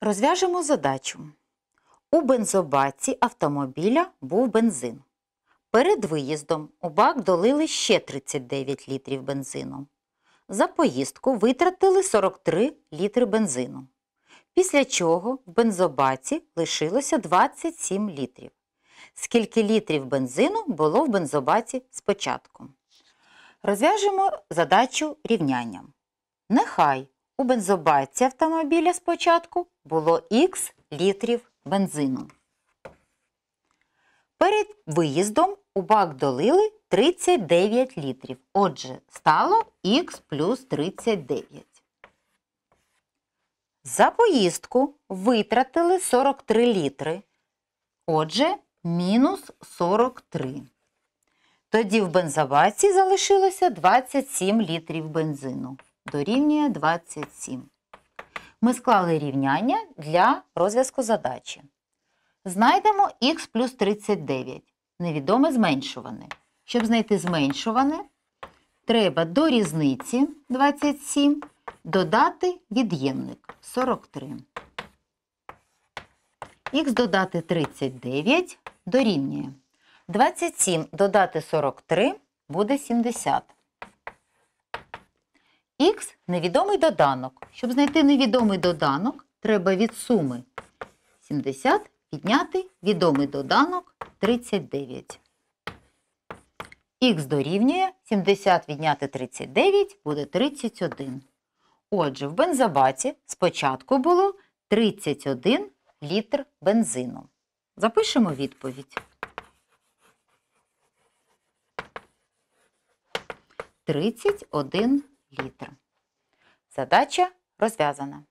Розв'яжемо задачу. У бензобаці автомобіля був бензин. Перед виїздом у бак долили ще 39 літрів бензину. За поїздку витратили 43 літри бензину. Після чого в бензобаці лишилося 27 літрів. Скільки літрів бензину було в бензобаці спочатку? Розв'яжемо задачу рівняння. Нехай у бензобайці автомобіля спочатку було Х літрів бензину. Перед виїздом у бак долили 39 літрів. Отже, стало Х плюс 39. За поїздку витратили 43 літри. Отже, мінус 43. Тоді в бензобаці залишилося 27 літрів бензину дорівнює 27. Ми склали рівняння для розв'язку задачі. Знайдемо х плюс 39, невідоме зменшуване. Щоб знайти зменшуване, треба до різниці 27 додати від'ємник 43. Х додати 39 дорівнює. 27 додати 43 буде 70. Х невідомий доданок. Щоб знайти невідомий доданок, треба від суми 70 підняти відомий доданок 39. Х дорівнює 70 відняти 39 буде 31. Отже, в бензобаці спочатку було 31 літр бензину. Запишемо відповідь. 31 літр. Задача розв'язана.